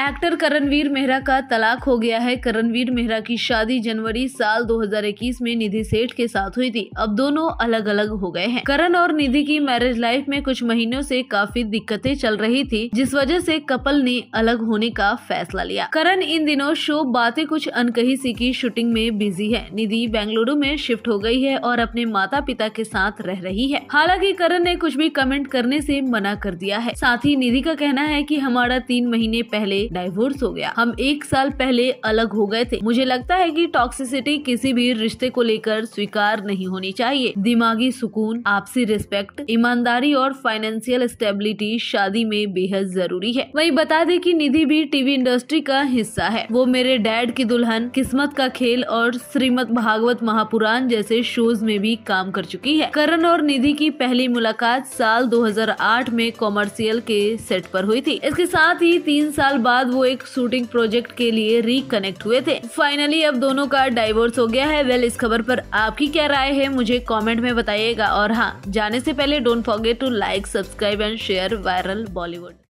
actor Karanvir Mehra का तलाक हो गया है करणवीर मेहरा की शादी जनवरी साल 2021 में निधि सेठ के साथ हुई थी अब दोनों अलग अलग हो गए हैं करण और निधि की मैरिज लाइफ में कुछ महीनों से काफी दिक्कतें चल रही थी जिस वजह से कपल ने अलग होने का फैसला लिया करण इन दिनों शो बातें कुछ अनकही सी की शूटिंग में बिजी है निधि बेंगलुरु में शिफ्ट हो गयी है और अपने माता पिता के साथ रह रही है हालांकि करण ने कुछ भी कमेंट करने ऐसी मना कर दिया है साथ ही निधि का कहना है की हमारा तीन महीने पहले डाइवोर्स हो गया हम एक साल पहले अलग हो गए थे मुझे लगता है कि टॉक्सिसिटी किसी भी रिश्ते को लेकर स्वीकार नहीं होनी चाहिए दिमागी सुकून आपसी रिस्पेक्ट ईमानदारी और फाइनेंशियल स्टेबिलिटी शादी में बेहद जरूरी है वही बता दे की निधि भी टीवी इंडस्ट्री का हिस्सा है वो मेरे डैड की दुल्हन किस्मत का खेल और श्रीमद भागवत महापुराण जैसे शोज में भी काम कर चुकी है करण और निधि की पहली मुलाकात साल 2008 में कॉमर्शियल के सेट पर हुई थी इसके साथ ही तीन साल बाद बाद वो एक शूटिंग प्रोजेक्ट के लिए रिकनेक्ट हुए थे फाइनली अब दोनों का डाइवोर्स हो गया है वेल इस खबर पर आपकी क्या राय है मुझे कॉमेंट में बताइएगा और हाँ जाने से पहले don't forget to like subscribe and share viral Bollywood